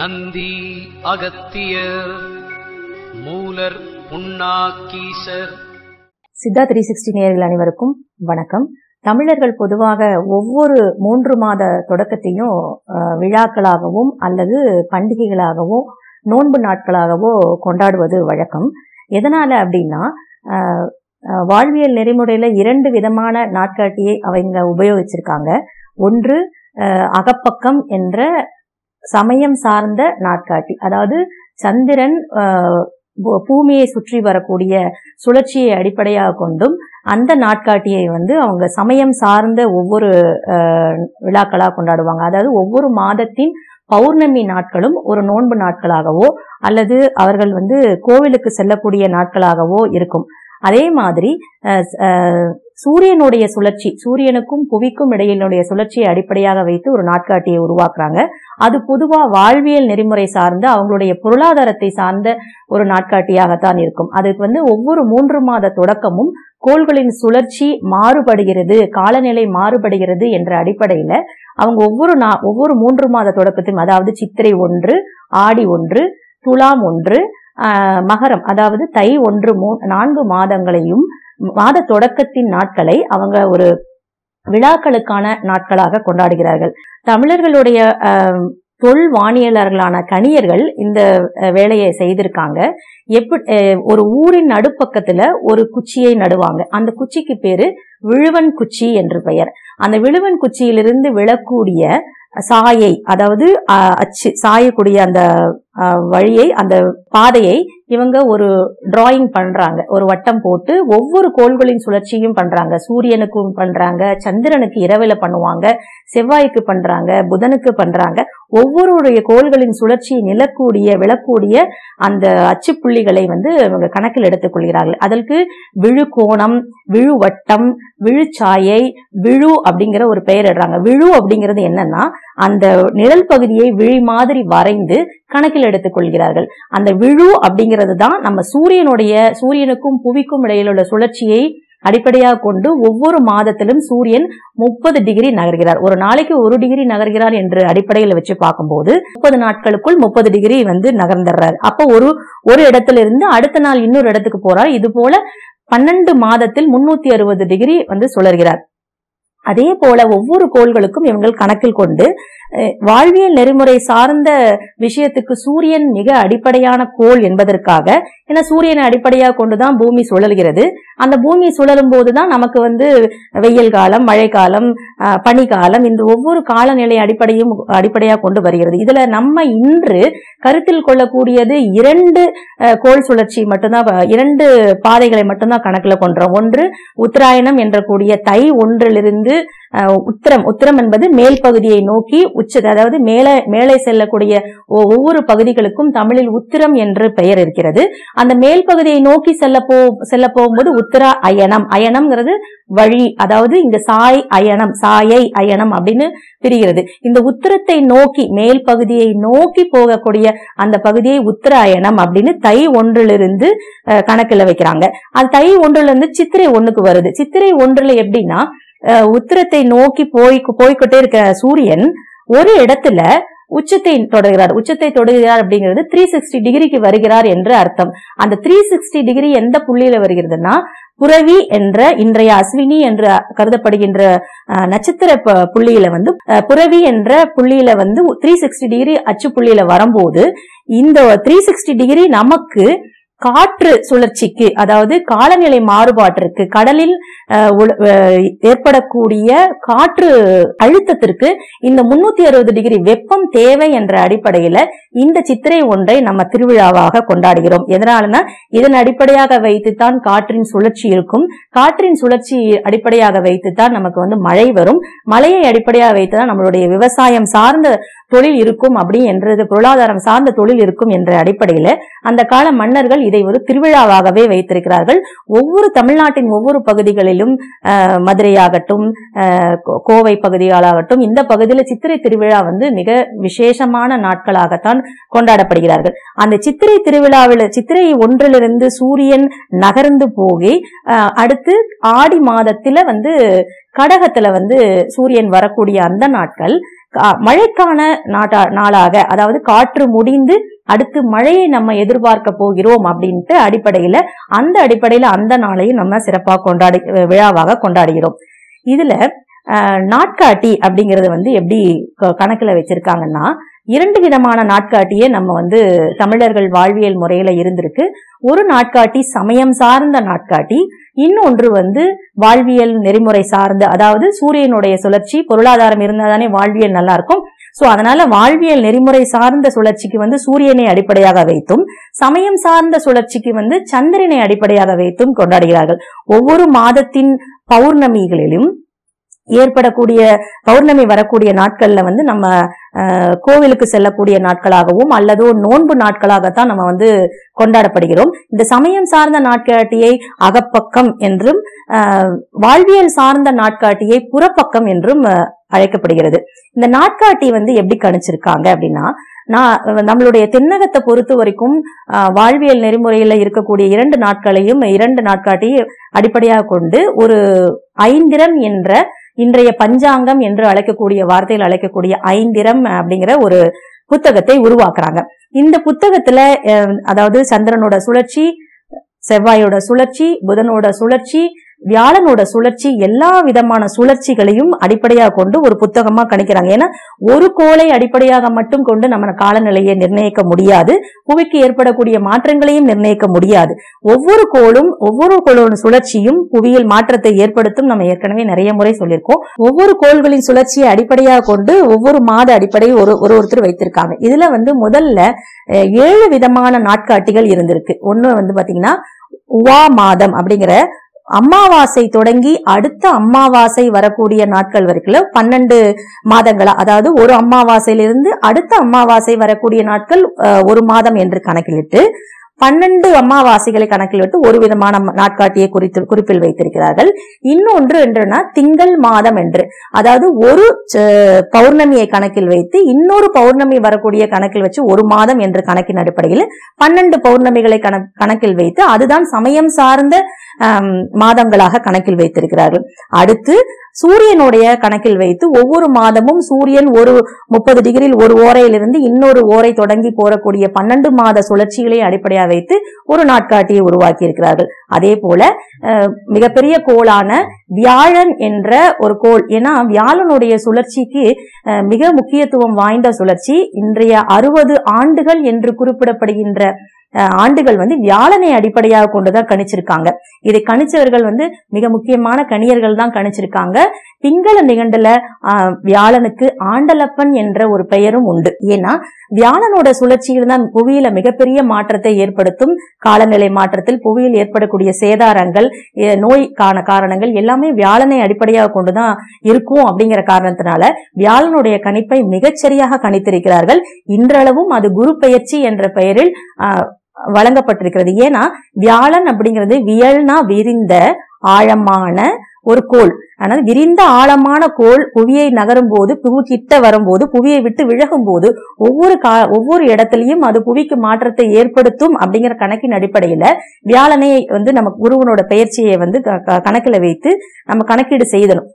Nandi Agathiyar Moolar Punnakkeesar Siddha three sixty நேர்கள் அனைவருக்கும் வணக்கம் தமிழர்கள் பொதுவாக ஒவ்வொரு மூன்று மாத தொடக்கத்தையும் விழாக்களாகவும் அல்லது பண்டிகைகளாகவோ நோன்பு நாட்களாகவோ கொண்டாடுவது வழக்கம் எதனால அப்படின்னா வாழ்வியல் நெறிமுறையில இரண்டு விதமான நாட்காட்டியை அவங்க உபயோகிச்சிருக்காங்க ஒன்று அகப்பக்கம் என்ற சமயம் சார்ந்த நாட்காட்டி அதாவது சந்திரன் பூமியை சுற்றி வரக்கூடிய சுழற்சியை அடிப்படையாக கொண்டும் அந்த நாட்காட்டியை வந்து அவங்க சமயம் சார்ந்த ஒவ்வொரு விழாக்களாக கொண்டாடுவாங்க அதாவது ஒவ்வொரு மாதத்தின் பௌர்ணமி நாட்களும் ஒரு நோன்பு நாட்களாகவோ அல்லது அவர்கள் வந்து கோவிலுக்கு செல்லக்கூடிய நாட்களாகவோ இருக்கும் அதே மாதிரி சூரியனுடைய சுழற்சி சூரியனுக்கும் புவிக்கும் இடையினுடைய சுழற்சியை அடிப்படையாக வைத்து ஒரு நாட்காட்டியை உருவாக்குறாங்க அது பொதுவா வாழ்வியல் நெறிமுறை சார்ந்த அவங்களுடைய பொருளாதாரத்தை சார்ந்த ஒரு நாட்காட்டியாகத்தான் இருக்கும் அதுக்கு வந்து ஒவ்வொரு மூன்று மாத தொடக்கமும் கோள்களின் சுழற்சி மாறுபடுகிறது காலநிலை மாறுபடுகிறது என்ற அடிப்படையில அவங்க ஒவ்வொரு நா ஒவ்வொரு மூன்று மாத தொடக்கத்தையும் அதாவது சித்திரை ஒன்று ஆடி ஒன்று துலாம் ஒன்று மகரம் அதாவது தை ஒன்று மூ நான்கு மாதங்களையும் மாத தொடக்கத்தின் நாட்களை அவங்க ஒரு விழாக்களுக்கான நாட்களாக கொண்டாடுகிறார்கள் தமிழர்களுடைய தொல் வானியலர்களான கணியர்கள் இந்த வேலையை செய்திருக்காங்க எப்படி ஒரு ஊரின் நடுப்பக்கத்துல ஒரு குச்சியை நடுவாங்க அந்த குச்சிக்கு பேரு விழுவன் குச்சி என்று பெயர் அந்த விழுவன் குச்சியிலிருந்து விழக்கூடிய சாயை அதாவது அச்சு சாயக்கூடிய அந்த வழியை அந்த பாதையை இவங்க ஒரு டிராயிங் பண்றாங்க ஒரு வட்டம் போட்டு ஒவ்வொரு கோள்களின் சுழற்சியும் பண்றாங்க சூரியனுக்கும் பண்றாங்க சந்திரனுக்கு இரவில் பண்ணுவாங்க செவ்வாய்க்கு பண்றாங்க புதனுக்கு பண்றாங்க ஒவ்வொருடைய கோள்களின் சுழற்சி நிலக்கூடிய விழக்கூடிய அந்த அச்சுப்புள்ளிகளை வந்து இவங்க கணக்கில் எடுத்துக்கொள்கிறார்கள் அதற்கு விழு கோணம் விழு வட்டம் விழு சாயை விழு அப்படிங்கிற ஒரு பெயர் இடுறாங்க விழு அப்படிங்கிறது என்னன்னா அந்த நிழல் பகுதியை விழி மாதிரி வரைந்து கணக்கில் எடுத்துக் கொள்கிறார்கள் அந்த விழு அப்படிங்கிறது தான் நம்ம சூரியனுடைய சூரியனுக்கும் புவிக்கும் இடையில் உள்ள சுழற்சியை அடிப்படையாக கொண்டு ஒவ்வொரு மாதத்திலும் சூரியன் முப்பது டிகிரி நகர்கிறார் ஒரு நாளைக்கு ஒரு டிகிரி நகர்கிறார் என்று அடிப்படையில் வச்சு பார்க்கும்போது முப்பது நாட்களுக்குள் முப்பது டிகிரி வந்து நகர்ந்துடுறாரு அப்போ ஒரு ஒரு இடத்திலிருந்து அடுத்த நாள் இன்னொரு இடத்துக்கு போறார் இது போல பன்னெண்டு மாதத்தில் முன்னூத்தி அறுபது டிகிரி வந்து சுழர்கிறார் அதே போல ஒவ்வொரு கோள்களுக்கும் இவங்கள் கணக்கில் கொண்டு வாழ்வியல் நெறிமுறை சார்ந்த விஷயத்துக்கு சூரியன் மிக அடிப்படையான கோள் என்பதற்காக ஏன்னா சூரியனை அடிப்படையாக கொண்டுதான் பூமி சுழல்கிறது அந்த பூமி சுழலும் போதுதான் நமக்கு வந்து வெயில் காலம் மழைக்காலம் பணிகாலம் இந்த ஒவ்வொரு காலநிலை அடிப்படையும் அடிப்படையாக கொண்டு வருகிறது இதுல நம்ம இன்று கருத்தில் கொள்ளக்கூடியது இரண்டு கோள் சுழற்சி மட்டும்தான் இரண்டு பாதைகளை மட்டும்தான் கணக்கில் கொண்டோம் ஒன்று உத்தராயணம் என்ற கூடிய தை ஒன்றிலிருந்து உத்தரம் உத்தரம் என்பது மேல் பகுதியை நோக்கி உச்ச அதாவது மேலே மேலே செல்லக்கூடிய ஒவ்வொரு பகுதிகளுக்கும் தமிழில் உத்திரம் என்று பெயர் இருக்கிறது அந்த மேல் பகுதியை நோக்கி செல்ல போ செல்ல போகும்போது உத்தர அயனம் அயனம்ங்கிறது வழி அதாவது இங்க சாய் அயனம் சாயை அயனம் அப்படின்னு பிரிகிறது இந்த உத்தரத்தை நோக்கி மேல் பகுதியை நோக்கி போகக்கூடிய அந்த பகுதியை உத்தர அயனம் அப்படின்னு தை ஒன்றிலிருந்து கணக்கில் வைக்கிறாங்க அது தை ஒன்றிலிருந்து சித்திரை ஒன்றுக்கு வருது சித்திரை ஒன்றுல எப்படின்னா உத்திரத்தை நோக்கி போய் போய்கொண்டே இருக்கிற சூரியன் ஒரு இடத்துல உச்சத்தை தொடர்கிறார் உச்சத்தை தொடர்கிறார் அப்படிங்கிறது த்ரீ சிக்ஸ்டி டிகிரிக்கு வருகிறார் என்று அர்த்தம் அந்த த்ரீ சிக்ஸ்டி டிகிரி எந்த புள்ளியில வருகிறதுனா புரவி என்ற இன்றைய அஸ்வினி என்று கருதப்படுகின்ற நட்சத்திர புள்ளியில வந்து புரவி என்ற புள்ளியில வந்து த்ரீ சிக்ஸ்டி டிகிரி அச்சு புள்ளியில வரும்போது இந்த த்ரீ சிக்ஸ்டி டிகிரி நமக்கு காற்று சுழற்சிக்கு அதாவது காலநிலை மாறுபாட்டிற்கு கடலில் ஏற்படக்கூடிய காற்று அழுத்தத்திற்கு இந்த முன்னூத்தி அறுபது டிகிரி வெப்பம் தேவை என்ற அடிப்படையில இந்த சித்திரை ஒன்றை நம்ம திருவிழாவாக கொண்டாடுகிறோம் எதனாலனா இதன் அடிப்படையாக வைத்துத்தான் காற்றின் சுழற்சி இருக்கும் காற்றின் சுழற்சி அடிப்படையாக வைத்துத்தான் நமக்கு வந்து மழை வரும் மழையை அடிப்படையாக வைத்துதான் நம்மளுடைய விவசாயம் சார்ந்த தொழில் இருக்கும் அப்படி என்றது பொருளாதாரம் சார்ந்த தொழில் இருக்கும் என்ற அடிப்படையில அந்த கால மன்னர்கள் இதை ஒரு திருவிழாவாகவே வைத்திருக்கிறார்கள் ஒவ்வொரு தமிழ்நாட்டின் ஒவ்வொரு பகுதிகளிலும் மதுரையாகட்டும் கோவை பகுதிகளாகட்டும் இந்த பகுதியில் சித்திரை திருவிழா வந்து மிக விசேஷமான நாட்களாகத்தான் கொண்டாடப்படுகிறார்கள் அந்த சித்திரை திருவிழாவில் சித்திரை ஒன்றிலிருந்து சூரியன் நகர்ந்து போகி அடுத்து ஆடி மாதத்துல வந்து கடகத்துல வந்து சூரியன் வரக்கூடிய அந்த நாட்கள் மழைக்கான நாட்டா நாளாக அதாவது காற்று முடிந்து அடுத்து மழையை நம்ம எதிர்பார்க்க போகிறோம் அப்படின்ட்டு அடிப்படையில அந்த அடிப்படையில அந்த நாளையும் நம்ம சிறப்பா கொண்டாடி விழாவாக கொண்டாடுகிறோம் இதுல நாட்காட்டி அப்படிங்கிறது வந்து எப்படி கணக்குல வச்சிருக்காங்கன்னா இரண்டு விதமான நாட்காட்டியே நம்ம வந்து தமிழர்கள் வாழ்வியல் முறையில இருந்திருக்கு ஒரு நாட்காட்டி சமயம் சார்ந்த நாட்காட்டி இன்னொன்று வந்து வாழ்வியல் நெறிமுறை சார்ந்து அதாவது சூரியனுடைய சுழற்சி பொருளாதாரம் இருந்தால் தானே வாழ்வியல் நல்லா இருக்கும் சோ அதனால வாழ்வியல் நெறிமுறை சார்ந்த சுழற்சிக்கு வந்து சூரியனை அடிப்படையாக வைத்தும் சமயம் சார்ந்த சுழற்சிக்கு வந்து சந்திரனை அடிப்படையாக வைத்தும் கொண்டாடுகிறார்கள் ஒவ்வொரு மாதத்தின் பௌர்ணமிகளிலும் ஏற்படக்கூடிய பௌர்ணமி வரக்கூடிய நாட்கள்ல வந்து நம்ம கோவிலுக்கு செல்லக்கூடிய நாட்களாகவும் அல்லது நோன்பு நாட்களாகத்தான் நம்ம வந்து கொண்டாடப்படுகிறோம் இந்த சமயம் சார்ந்த நாட்காட்டியை அகப்பக்கம் என்றும் வாழ்வியல் சார்ந்த நாட்காட்டியை புறப்பக்கம் என்றும் அழைக்கப்படுகிறது இந்த நாட்காட்டி வந்து எப்படி கணிச்சிருக்காங்க அப்படின்னா நான் நம்மளுடைய தென்னகத்தை பொறுத்த வரைக்கும் வாழ்வியல் நெறிமுறையில இருக்கக்கூடிய இரண்டு நாட்களையும் இரண்டு நாட்காட்டியை அடிப்படையாக கொண்டு ஒரு ஐந்திரம் என்ற இன்றைய பஞ்சாங்கம் என்று அழைக்கக்கூடிய வார்த்தையில் அழைக்கக்கூடிய ஐந்திரம் அப்படிங்கிற ஒரு புத்தகத்தை உருவாக்குறாங்க இந்த புத்தகத்துல அதாவது சந்திரனோட சுழற்சி செவ்வாயோட சுழற்சி புதனோட சுழற்சி வியாழனோட சுழற்சி எல்லா விதமான சுழற்சிகளையும் அடிப்படையாக கொண்டு ஒரு புத்தகமா கணிக்கிறாங்க ஏன்னா ஒரு கோளை அடிப்படையாக மட்டும் கொண்டு நம்ம காலநிலையை நிர்ணயிக்க முடியாது புவிக்கு ஏற்படக்கூடிய மாற்றங்களையும் நிர்ணயிக்க முடியாது ஒவ்வொரு கோளும் ஒவ்வொரு கோளோட சுழற்சியும் புவியில் மாற்றத்தை ஏற்படுத்தும் நம்ம ஏற்கனவே நிறைய முறை சொல்லியிருக்கோம் ஒவ்வொரு கோள்களின் சுழற்சியை அடிப்படையாக கொண்டு ஒவ்வொரு மாத அடிப்படையை ஒரு ஒரு ஒருத்தர் வைத்திருக்காங்க இதுல வந்து முதல்ல ஏழு விதமான நாட்காட்டிகள் இருந்திருக்கு ஒன்னு வந்து பாத்தீங்கன்னா உவா மாதம் அப்படிங்கிற அம்மாவாசை தொடங்கி அடுத்த அம்மாவாசை வரக்கூடிய நாட்கள் வரைக்கும் பன்னெண்டு மாதங்களா அதாவது ஒரு அம்மாவாசையிலிருந்து அடுத்த அம்மாவாசை வரக்கூடிய நாட்கள் ஒரு மாதம் என்று கணக்கிலிட்டு பன்னெண்டு அமாவாசைகளை கணக்கில் விட்டு ஒரு விதமான நாட்காட்டியை குறித்து குறிப்பில் வைத்திருக்கிறார்கள் இன்னொன்று என்றுனா திங்கள் மாதம் என்று அதாவது ஒரு பௌர்ணமியை கணக்கில் வைத்து இன்னொரு பௌர்ணமி வரக்கூடிய கணக்கில் வச்சு ஒரு மாதம் என்று கணக்கின் அடிப்படையில் பன்னெண்டு பௌர்ணமிகளை கணக்கில் வைத்து அதுதான் சமயம் சார்ந்த மாதங்களாக கணக்கில் வைத்திருக்கிறார்கள் அடுத்து சூரியனுடைய கணக்கில் வைத்து ஒவ்வொரு மாதமும் சூரியன் ஒரு முப்பது டிகிரியில் ஒரு ஓரையிலிருந்து இன்னொரு ஓரை தொடங்கி போறக்கூடிய பன்னெண்டு மாத சுழற்சிகளை அடிப்படையாக வைத்து ஒரு நாட்காட்டியை உருவாக்கி இருக்கிறார்கள் அதே போல மிகப்பெரிய கோளான வியாழன் என்ற ஒரு கோள் ஏன்னா வியாழனுடைய சுழற்சிக்கு மிக முக்கியத்துவம் வாய்ந்த சுழற்சி இன்றைய அறுபது ஆண்டுகள் என்று குறிப்பிடப்படுகின்ற ஆண்டுகள் வந்து வியாழனை அடிப்படையாக கொண்டுதான் கணிச்சிருக்காங்க இதை கணிச்சவர்கள் வந்து மிக முக்கியமான கணியர்கள் தான் கணிச்சிருக்காங்க திங்கள நிகண்டுல வியாழனுக்கு ஆண்டலப்பன் என்ற ஒரு பெயரும் உண்டு ஏன்னா வியாழனோட சுழற்சியில் தான் புவியில மிகப்பெரிய மாற்றத்தை ஏற்படுத்தும் காலநிலை மாற்றத்தில் புவியில் ஏற்படக்கூடிய சேதாரங்கள் நோய் காரணங்கள் எல்லாமே வியாழனை அடிப்படையாக கொண்டுதான் இருக்கும் அப்படிங்கிற காரணத்தினால வியாழனுடைய கணிப்பை மிகச்சரியாக கணித்திருக்கிறார்கள் இன்றளவும் அது குரு பெயர்ச்சி என்ற பெயரில் வழங்கப்பட்டிருக்கிறது ஏன்னா வியாழன் அப்படிங்கிறது வியல்னா விரிந்த ஆழமான ஒரு கோள் ஆனால் விரிந்த ஆழமான கோள் புவியை நகரும் போது புவி கிட்ட வரும்போது புவியை விட்டு விலகும் போது ஒவ்வொரு கா ஒவ்வொரு இடத்துலையும் அது புவிக்கு மாற்றத்தை ஏற்படுத்தும் அப்படிங்கிற கணக்கின் அடிப்படையில வியாழனை வந்து நம்ம குருவனோட பயிற்சியை வந்து கணக்கில் வைத்து நம்ம கணக்கீடு செய்தணும்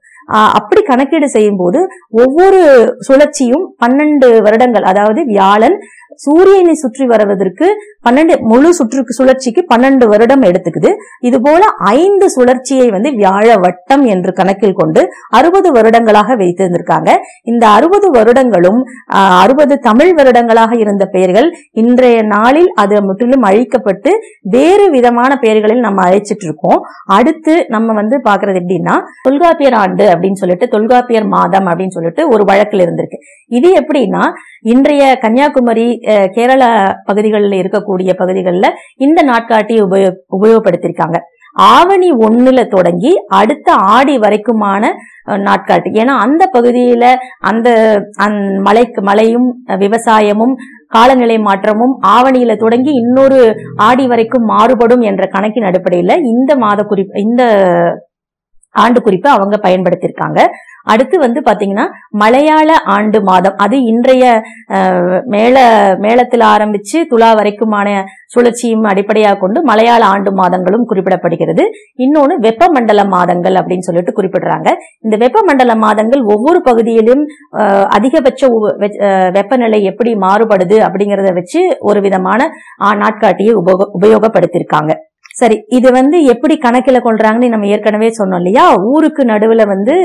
அப்படி கணக்கீடு செய்யும் போது ஒவ்வொரு சுழற்சியும் பன்னெண்டு வருடங்கள் அதாவது வியாழன் சூரியனை சுற்றி வருவதற்கு பன்னெண்டு முழு சுற்று சுழற்சிக்கு பன்னெண்டு வருடம் எடுத்துக்குது இது போல ஐந்து சுழற்சியை வந்து வியாழ வட்டம் என்று கணக்கில் கொண்டு அறுபது வருடங்களாக வைத்திருந்திருக்காங்க இந்த அறுபது வருடங்களும் அறுபது தமிழ் வருடங்களாக இருந்த பெயர்கள் இன்றைய நாளில் அது முற்றிலும் அழிக்கப்பட்டு வேறு விதமான பெயர்களில் நம்ம அழைச்சிட்டு இருக்கோம் அடுத்து நம்ம வந்து பாக்குறது எப்படின்னா தொல்காப்பியர் ஆண்டு அப்படின்னு சொல்லிட்டு தொல்காப்பியர் மாதம் அப்படின்னு சொல்லிட்டு ஒரு வழக்கில் இருந்திருக்கு இது எப்படின்னா இன்றைய கன்னியாகுமரி கேரளா பகுதிகளில் இருக்கக்கூடிய பகுதிகளில் இந்த நாட்காட்டி உபயோக உபயோகப்படுத்தியிருக்காங்க ஆவணி ஒண்ணுல தொடங்கி அடுத்த ஆடி வரைக்குமான நாட்காட்டி ஏன்னா அந்த பகுதியில அந்த மலைக்கு மலையும் விவசாயமும் காலநிலை மாற்றமும் ஆவணியில தொடங்கி இன்னொரு ஆடி வரைக்கும் மாறுபடும் என்ற கணக்கின் அடிப்படையில இந்த மாத குறி இந்த ஆண்டு குறிப்பை அவங்க பயன்படுத்தியிருக்காங்க அடுத்து வந்து பாத்தீங்கன்னா மலையாள ஆண்டு மாதம் அது இன்றைய மேல மேளத்தில் ஆரம்பிச்சு துலா வரைக்குமான சுழற்சியும் அடிப்படையாக கொண்டு மலையாள ஆண்டு மாதங்களும் குறிப்பிடப்படுகிறது இன்னொன்று வெப்பமண்டல மாதங்கள் அப்படின்னு சொல்லிட்டு குறிப்பிடுறாங்க இந்த வெப்பமண்டல மாதங்கள் ஒவ்வொரு பகுதியிலும் அதிகபட்ச வெப்பநிலை எப்படி மாறுபடுது அப்படிங்கிறத வச்சு ஒரு விதமான நாட்காட்டியை உபயோகப்படுத்தியிருக்காங்க சரி இது வந்து எப்படி கணக்கில் கொள்றாங்கன்னு நம்ம ஏற்கனவே சொன்னோம் இல்லையா ஊருக்கு நடுவில் வந்து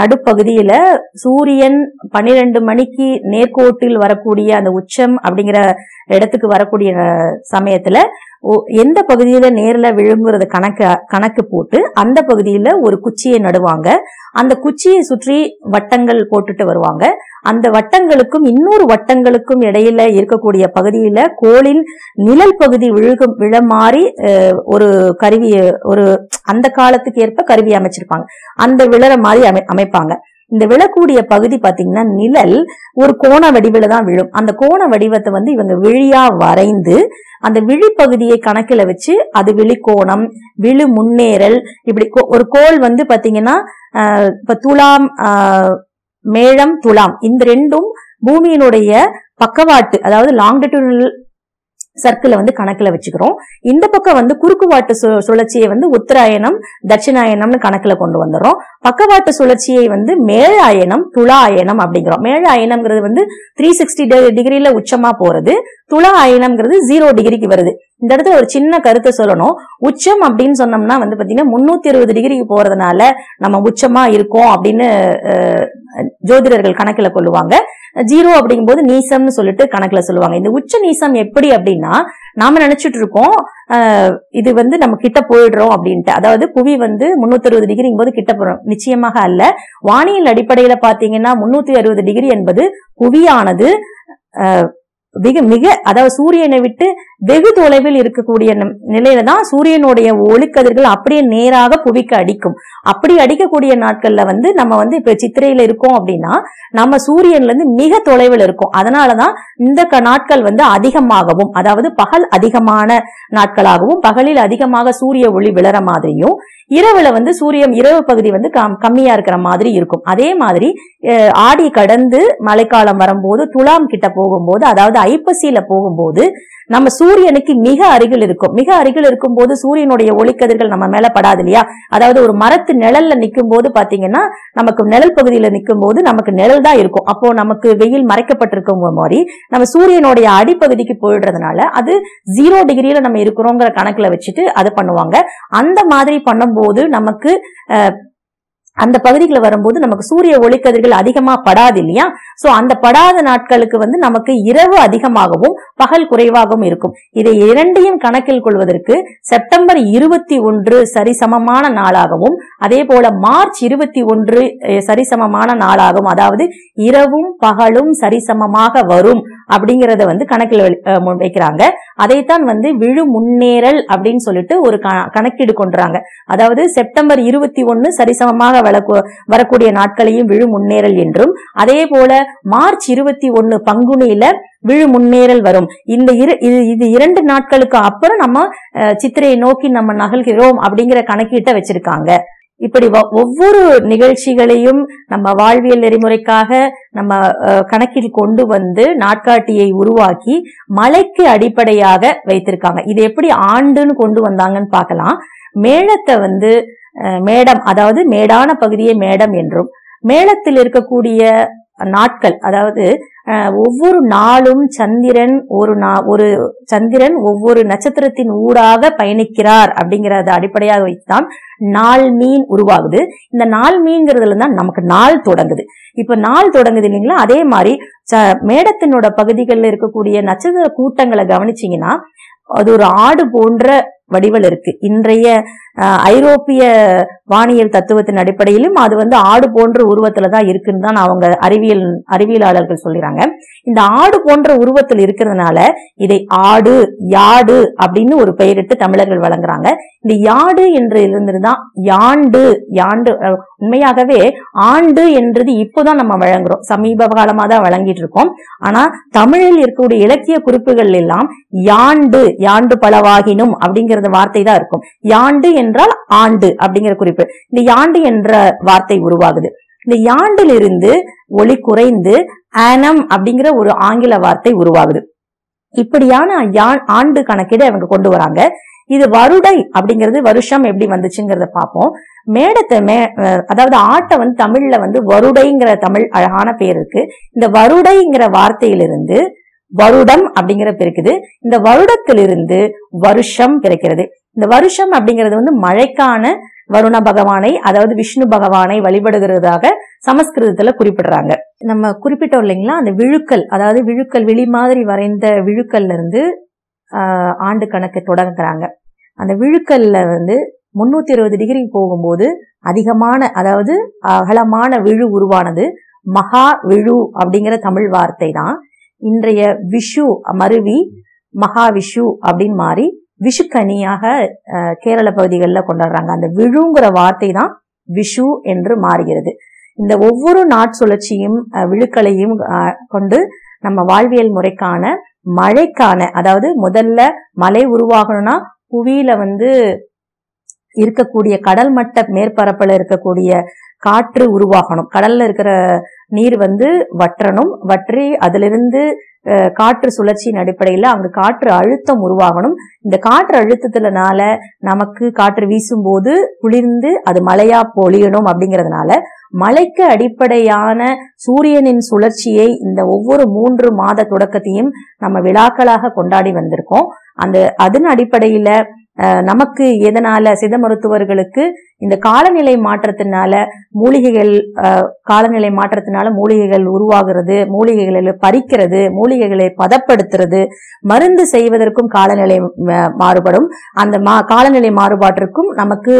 நடுப்பகுதியில் சூரியன் பன்னிரெண்டு மணிக்கு நேர்கோட்டில் வரக்கூடிய அந்த உச்சம் அப்படிங்கிற இடத்துக்கு வரக்கூடிய சமயத்துல எந்த பகுதியில நேர்ல விழுங்குறது கணக்கு கணக்கு போட்டு அந்த பகுதியில ஒரு குச்சியை நடுவாங்க அந்த குச்சியை சுற்றி வட்டங்கள் போட்டுட்டு வருவாங்க அந்த வட்டங்களுக்கும் இன்னொரு வட்டங்களுக்கும் இடையில இருக்கக்கூடிய பகுதியில கோளின் நிழல் பகுதி விழுக விழ மாறி ஒரு கருவியை ஒரு அந்த காலத்துக்கு ஏற்ப கருவி அமைச்சிருப்பாங்க அந்த விழற மாதிரி அமை அமைப்பாங்க இந்த விழக்கூடிய பகுதி பாத்தீங்கன்னா நிழல் ஒரு கோண வடிவில தான் விழும் அந்த கோண வடிவத்தை வந்து இவங்க விழியா வரைந்து அந்த விழிப்பகுதியை கணக்கில் வச்சு அது விழிக்கோணம் விழு முன்னேறல் இப்படி ஒரு கோல் வந்து பாத்தீங்கன்னா இப்ப துலாம் மேழம் துலாம் இந்த ரெண்டும் பூமியினுடைய பக்கவாட்டு அதாவது லாங்கிடியூடல் சர்க்கிளை வந்து கணக்குல வச்சுக்கிறோம் இந்த பக்கம் வந்து குறுக்குவாட்டு சுழற்சியை வந்து உத்தராயணம் தட்சிணாயணம்னு கணக்குல கொண்டு வந்துடுறோம் பக்கவாட்டு சுழற்சியை வந்து மேழாயணம் துளாயணம் அப்படிங்கிறோம் மேழாயணம்ங்கிறது வந்து த்ரீ சிக்ஸ்டி டிகிரியில் உச்சமா போறது துளாயணம்ங்கிறது ஜீரோ டிகிரிக்கு வருது இந்த இடத்துல ஒரு சின்ன கருத்தை சொல்லணும் உச்சம் அப்படின்னு சொன்னோம்னா வந்து பார்த்தீங்கன்னா முந்நூற்றி இருபது டிகிரிக்கு போகிறதுனால நம்ம உச்சமாக இருக்கோம் அப்படின்னு ஜோதிடர்கள் கணக்கில் கொள்ளுவாங்க ஜீரோ அப்படிங்கும்போது நீசம்னு சொல்லிட்டு கணக்கில் சொல்லுவாங்க இந்த உச்ச நீசம் எப்படி அப்படின்னா நாம நினைச்சிட்டு இருக்கோம் இது வந்து நம்ம கிட்ட போயிடுறோம் அப்படின்ட்டு அதாவது புவி வந்து முன்னூத்தி அறுபது டிகிரிங்கும் போது கிட்ட போறோம் நிச்சயமாக அல்ல வானியல் அடிப்படையில பாத்தீங்கன்னா முன்னூத்தி அறுபது டிகிரி என்பது புவியானது மிக மிக அதாவது சூரியனை விட்டு வெகு தொலைவில் இருக்கக்கூடிய நிலையில தான் சூரியனுடைய ஒளிக்கதிர்கள் அப்படியே நேராக புவிக்கு அடிக்கும் அப்படி அடிக்கக்கூடிய நாட்கள்ல வந்து நம்ம வந்து இப்ப சித்திரையில இருக்கோம் அப்படின்னா நம்ம சூரியன்ல இருந்து மிக தொலைவில் இருக்கும் அதனாலதான் இந்த நாட்கள் வந்து அதிகமாகவும் அதாவது பகல் அதிகமான நாட்களாகவும் பகலில் அதிகமாக சூரிய ஒளி விழற மாதிரியும் இரவுல வந்து சூரியன் இரவு பகுதி வந்து கம்மியா இருக்கிற மாதிரி இருக்கும் அதே மாதிரி ஆடி கடந்து மழைக்காலம் வரும்போது துலாம் கிட்ட போகும்போது அதாவது ஐப்பசியில போகும்போது நம்ம சூரியனுக்கு மிக அருகில் இருக்கும் மிக அருகில் இருக்கும் போது சூரியனுடைய ஒளிக்கதிர்கள் நம்ம மேல படாது இல்லையா அதாவது ஒரு மரத்து நிழல்ல நிற்கும் போது பாத்தீங்கன்னா நமக்கு நிழல் பகுதியில நிற்கும் போது நமக்கு நிழல் தான் இருக்கும் அப்போ நமக்கு வெயில் மறைக்கப்பட்டிருக்கும் மாதிரி நம்ம சூரியனுடைய அடிப்பகுதிக்கு போயிடுறதுனால அது ஜீரோ டிகிரியில நம்ம இருக்கிறோங்கிற கணக்குல வச்சுட்டு அதை பண்ணுவாங்க அந்த மாதிரி பண்ணும்போது நமக்கு அந்த பகுதிகளை வரும்போது நமக்கு சூரிய ஒளிக்கதிர்கள் அதிகமா படாது இல்லையா சோ அந்த படாத நாட்களுக்கு வந்து நமக்கு இரவு அதிகமாகவும் பகல் குறைவாகவும் இருக்கும் இதை இரண்டையும் கணக்கில் கொள்வதற்கு செப்டம்பர் இருபத்தி ஒன்று சரிசமமான நாளாகவும் அதே போல மார்ச் இருபத்தி ஒன்று சரிசமமான நாளாகும் அதாவது இரவும் பகலும் சரிசமமாக வரும் அப்படிங்கறத வந்து கணக்கில் வைக்கிறாங்க அதைத்தான் வந்து விழு முன்னேறல் அப்படின்னு சொல்லிட்டு ஒரு கணக்கீடு கொண்டுறாங்க அதாவது செப்டம்பர் இருபத்தி ஒன்னு சரிசமமாக வரக்கூடிய நாட்களையும் விழு முன்னேறல் என்றும் அதே போல மார்ச் இருபத்தி ஒன்னு பங்குனியில விழு முன்னேறல் வரும் இந்த இரு இது இது இரண்டு நாட்களுக்கு அப்புறம் நம்ம சித்திரையை நோக்கி நம்ம நகல்கிறோம் அப்படிங்கிற கணக்கீட்டை வச்சிருக்காங்க இப்படி ஒவ்வொரு நிகழ்ச்சிகளையும் நம்ம வாழ்வியல் நெறிமுறைக்காக நம்ம கணக்கில் கொண்டு வந்து நாட்காட்டியை உருவாக்கி மலைக்கு அடிப்படையாக வைத்திருக்காங்க இது எப்படி ஆண்டுன்னு கொண்டு வந்தாங்கன்னு பார்க்கலாம் மேளத்தை வந்து மேடம் அதாவது மேடான பகுதியே மேடம் என்றும் மேளத்தில் இருக்கக்கூடிய நாட்கள் அதாவது ஒவ்வொரு நாளும் சந்திரன் ஒரு நா ஒரு சந்திரன் ஒவ்வொரு நட்சத்திரத்தின் ஊடாக பயணிக்கிறார் அப்படிங்கிறத அடிப்படையாக வைத்துதான் நாள் மீன் உருவாகுது இந்த நாள் மீன்கிறதுல தான் நமக்கு நாள் தொடங்குது இப்ப நாள் தொடங்குது இல்லைங்களா அதே மாதிரி மேடத்தினோட பகுதிகளில் இருக்கக்கூடிய நட்சத்திர கூட்டங்களை கவனிச்சிங்கன்னா அது ஒரு ஆடு போன்ற வடிவில் இருக்கு இன்றைய ஐரோப்பிய வானியல் தத்துவத்தின் அடிப்படையிலும் அது வந்து ஆடு போன்ற உருவத்துல தான் இருக்குன்னு தான் அவங்க அறிவியல் அறிவியலாளர்கள் சொல்லிறாங்க இந்த ஆடு போன்ற உருவத்தில் இருக்கிறதுனால இதை ஆடு யாடு அப்படின்னு ஒரு பெயரிட்டு தமிழர்கள் வழங்குறாங்க இந்த யாடு என்று இருந்திருந்தான் யாண்டு யாண்டு உண்மையாகவே ஆண்டு என்றது இப்போதான் நம்ம வழங்குறோம் சமீப காலமாக தான் வழங்கிட்டு இருக்கோம் ஆனா தமிழில் இருக்கக்கூடிய இலக்கிய குறிப்புகள் எல்லாம் யாண்டு யாண்டு பலவாகினும் அப்படிங்கிறது அப்படிங்கறது வார்த்தை தான் இருக்கும் யாண்டு என்றால் ஆண்டு அப்படிங்கிற குறிப்பு இந்த யாண்டு என்ற வார்த்தை உருவாகுது இந்த யாண்டிலிருந்து ஒளி குறைந்து ஆனம் அப்படிங்கிற ஒரு ஆங்கில வார்த்தை உருவாகுது இப்படியான ஆண்டு கணக்கீடு அவங்க கொண்டு வராங்க இது வருடை அப்படிங்கிறது வருஷம் எப்படி வந்துச்சுங்கிறத பார்ப்போம் மேடத்தை மே அதாவது ஆட்டை வந்து தமிழ்ல வந்து வருடைங்கிற தமிழ் அழகான பேர் இருக்கு இந்த வருடைங்கிற வார்த்தையிலிருந்து வருடம் அப்படிங்கிற பிறக்குது இந்த வருடத்திலிருந்து வருஷம் பிறக்கிறது இந்த வருஷம் அப்படிங்கிறது வந்து மழைக்கான வருண பகவானை அதாவது விஷ்ணு பகவானை வழிபடுகிறதாக சமஸ்கிருதத்துல குறிப்பிடுறாங்க நம்ம குறிப்பிட்டோம் இல்லைங்களா அந்த விழுக்கல் அதாவது விழுக்கள் விழி மாதிரி வரைந்த விழுக்கல்ல இருந்து ஆண்டு கணக்கு தொடங்குறாங்க அந்த விழுக்கல்ல வந்து முன்னூத்தி இருபது டிகிரி போகும்போது அதிகமான அதாவது அகலமான விழு உருவானது மகா விழு அப்படிங்கிற தமிழ் வார்த்தை தான் இன்றைய விஷு மருவி மகாவிஷு அப்படின்னு மாறி விஷுக்கனியாக கேரள பகுதிகளில் கொண்டாடுறாங்க அந்த விழுங்கிற வார்த்தை தான் விஷு என்று மாறுகிறது இந்த ஒவ்வொரு நாட்சுழற்சியும் விழுக்களையும் கொண்டு நம்ம வாழ்வியல் முறைக்கான மழைக்கான அதாவது முதல்ல மழை உருவாகணும்னா புவியில வந்து இருக்கக்கூடிய கடல் மட்ட மேற்பரப்பில் இருக்கக்கூடிய காற்று உருவாகணும் கடல்ல இருக்கிற நீர் வந்து வற்றணும் வற்றி அதிலிருந்து காற்று சுழற்சியின் அடிப்படையில் அங்கு காற்று அழுத்தம் உருவாகணும் இந்த காற்று அழுத்தத்துலனால நமக்கு காற்று வீசும்போது குளிர்ந்து அது மழையா பொழியணும் அப்படிங்கிறதுனால மலைக்கு அடிப்படையான சூரியனின் சுழற்சியை இந்த ஒவ்வொரு மூன்று மாத தொடக்கத்தையும் நம்ம விழாக்களாக கொண்டாடி வந்திருக்கோம் அந்த அதன் அடிப்படையில நமக்கு எதனால சித மருத்துவர்களுக்கு இந்த காலநிலை மாற்றத்தினால மூலிகைகள் காலநிலை மாற்றத்தினால மூலிகைகள் உருவாகிறது மூலிகைகளை பறிக்கிறது மூலிகைகளை பதப்படுத்துறது மருந்து செய்வதற்கும் காலநிலை மாறுபடும் அந்த மா காலநிலை மாறுபாட்டிற்கும் நமக்கு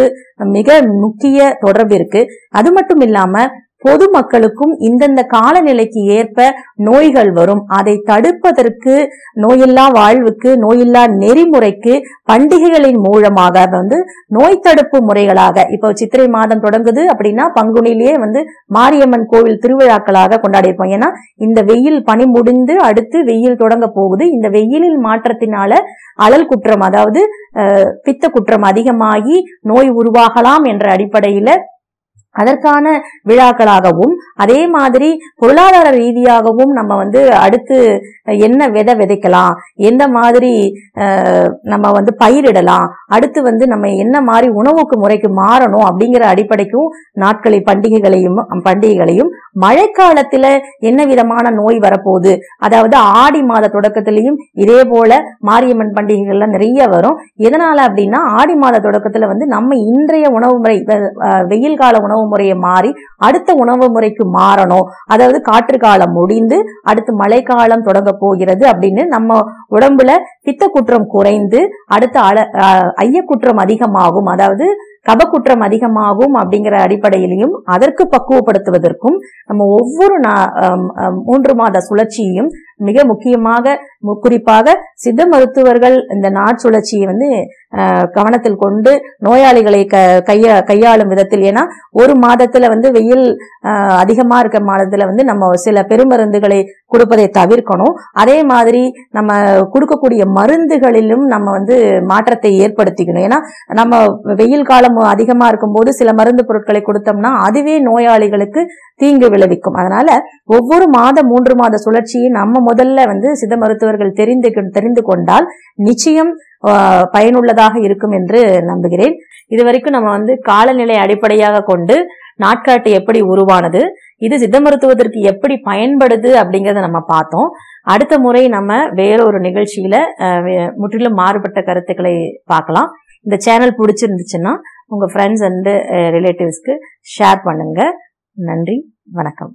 மிக முக்கிய தொடர்பு இருக்கு அது மட்டும் இல்லாம பொதுமக்களுக்கும் இந்தந்த காலநிலைக்கு ஏற்ப நோய்கள் வரும் அதை தடுப்பதற்கு நோயில்லா வாழ்வுக்கு நோயில்லா நெறிமுறைக்கு பண்டிகைகளின் மூலமாக வந்து நோய் தடுப்பு முறைகளாக இப்போ சித்திரை மாதம் தொடங்குது அப்படின்னா பங்குனிலேயே வந்து மாரியம்மன் கோவில் திருவிழாக்களாக கொண்டாடிப்போம் ஏன்னா இந்த வெயில் பனி முடிந்து அடுத்து வெயில் தொடங்க போகுது இந்த வெயிலில் மாற்றத்தினால அழல் குற்றம் அதாவது பித்த குற்றம் அதிகமாகி நோய் உருவாகலாம் என்ற அடிப்படையில அதற்கான விழாக்களாகவும் அதே மாதிரி பொருளாதார ரீதியாகவும் நம்ம வந்து அடுத்து என்ன விதை விதைக்கலாம் எந்த மாதிரி நம்ம வந்து பயிரிடலாம் அடுத்து வந்து நம்ம என்ன மாதிரி உணவுக்கு முறைக்கு மாறணும் அப்படிங்கிற அடிப்படைக்கும் நாட்களை பண்டிகைகளையும் பண்டிகைகளையும் மழைக்காலத்தில் என்ன விதமான நோய் வரப்போகுது அதாவது ஆடி மாத தொடக்கத்திலையும் இதே போல மாரியம்மன் பண்டிகைகள்லாம் நிறைய வரும் எதனால அப்படின்னா ஆடி மாத தொடக்கத்தில் வந்து நம்ம இன்றைய உணவு முறை வெயில் கால உணவு உணவு முறையை மாறி அடுத்த உணவு முறைக்கு மாறணும் அதாவது காற்று காலம் முடிந்து அடுத்து மழைக்காலம் தொடங்க போகிறது அப்படின்னு நம்ம உடம்புல பித்த குற்றம் குறைந்து அடுத்த ஐய குற்றம் அதிகமாகும் அதாவது கபக்குற்றம் அதிகமாகும் அப்படிங்கிற அடிப்படையிலையும் அதற்கு பக்குவப்படுத்துவதற்கும் நம்ம ஒவ்வொரு மூன்று மாத சுழற்சியையும் மிக முக்கியமாக குறிப்பாக சித்த மருத்துவர்கள் இந்த நாட்சுழற்சியை வந்து கவனத்தில் கொண்டு நோயாளிகளை க கையாளும் விதத்தில் ஏன்னா ஒரு மாதத்துல வந்து வெயில் அதிகமா இருக்க மாதத்துல வந்து நம்ம சில பெருமருந்துகளை கொடுப்பதை தவிர்க்கணும் அதே மாதிரி நம்ம கொடுக்கக்கூடிய மருந்துகளிலும் நம்ம வந்து மாற்றத்தை ஏற்படுத்திக்கணும் ஏன்னா நம்ம வெயில் காலம் அதிகமா இருக்கும்போது சில மருந்து பொருட்களை கொடுத்தோம்னா அதுவே நோயாளிகளுக்கு தீங்கு விளைவிக்கும் அதனால ஒவ்வொரு மாத மூன்று மாத சுழற்சியை நம்ம முதல்ல வந்து சித மருத்துவர்கள் தெரிந்து தெரிந்து கொண்டால் நிச்சயம் பயனுள்ளதாக இருக்கும் என்று நம்புகிறேன் இது வரைக்கும் நம்ம வந்து காலநிலை அடிப்படையாக கொண்டு நாட்காட்டு எப்படி உருவானது இது சித்த மருத்துவத்திற்கு எப்படி பயன்படுது அப்படிங்கிறத நம்ம பார்த்தோம் அடுத்த முறை நம்ம வேறொரு நிகழ்ச்சியில முற்றிலும் மாறுபட்ட கருத்துக்களை பார்க்கலாம் இந்த சேனல் பிடிச்சிருந்துச்சுன்னா உங்க ஃப்ரெண்ட்ஸ் அண்டு ரிலேட்டிவ்ஸ்க்கு ஷேர் பண்ணுங்க நன்றி வணக்கம்